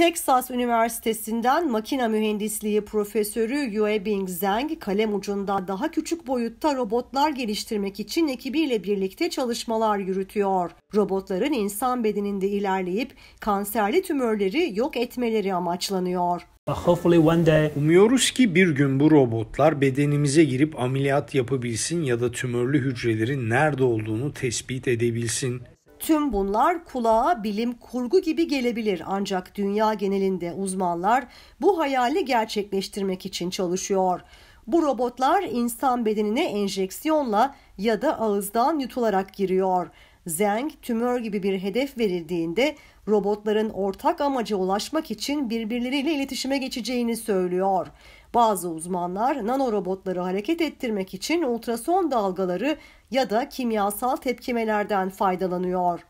Texas Üniversitesi'nden makina mühendisliği profesörü Yuebing Zeng kalem ucunda daha küçük boyutta robotlar geliştirmek için ekibiyle birlikte çalışmalar yürütüyor. Robotların insan bedeninde ilerleyip kanserli tümörleri yok etmeleri amaçlanıyor. Umuyoruz ki bir gün bu robotlar bedenimize girip ameliyat yapabilsin ya da tümörlü hücrelerin nerede olduğunu tespit edebilsin. Tüm bunlar kulağa bilim kurgu gibi gelebilir ancak dünya genelinde uzmanlar bu hayali gerçekleştirmek için çalışıyor. Bu robotlar insan bedenine enjeksiyonla ya da ağızdan yutularak giriyor. Zeng tümör gibi bir hedef verildiğinde robotların ortak amaca ulaşmak için birbirleriyle iletişime geçeceğini söylüyor. Bazı uzmanlar nanorobotları hareket ettirmek için ultrason dalgaları ya da kimyasal tepkimelerden faydalanıyor.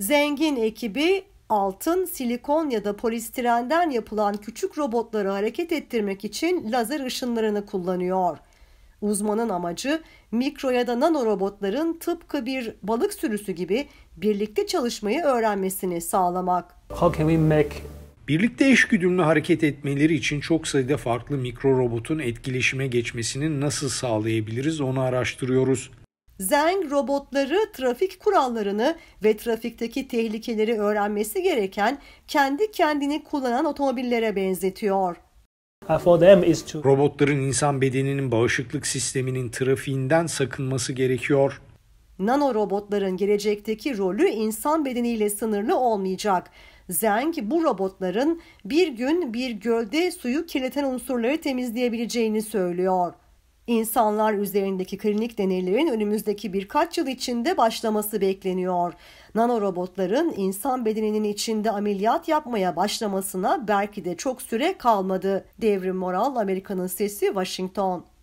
Zengin ekibi altın, silikon ya da polistirenden yapılan küçük robotları hareket ettirmek için lazer ışınlarını kullanıyor. Uzmanın amacı mikro ya da nano robotların tıpkı bir balık sürüsü gibi birlikte çalışmayı öğrenmesini sağlamak. How can we make Birlikte eşgüdümlü hareket etmeleri için çok sayıda farklı mikro robotun etkileşime geçmesini nasıl sağlayabiliriz onu araştırıyoruz. Zeng robotları trafik kurallarını ve trafikteki tehlikeleri öğrenmesi gereken kendi kendini kullanan otomobillere benzetiyor. Robotların insan bedeninin bağışıklık sisteminin trafiğinden sakınması gerekiyor. Nano robotların gelecekteki rolü insan bedeniyle sınırlı olmayacak. Zeng bu robotların bir gün bir gölde suyu kirleten unsurları temizleyebileceğini söylüyor. İnsanlar üzerindeki klinik deneylerin önümüzdeki birkaç yıl içinde başlaması bekleniyor. Nanorobotların insan bedeninin içinde ameliyat yapmaya başlamasına belki de çok süre kalmadı. Devrim Moral, Amerika'nın Sesi, Washington.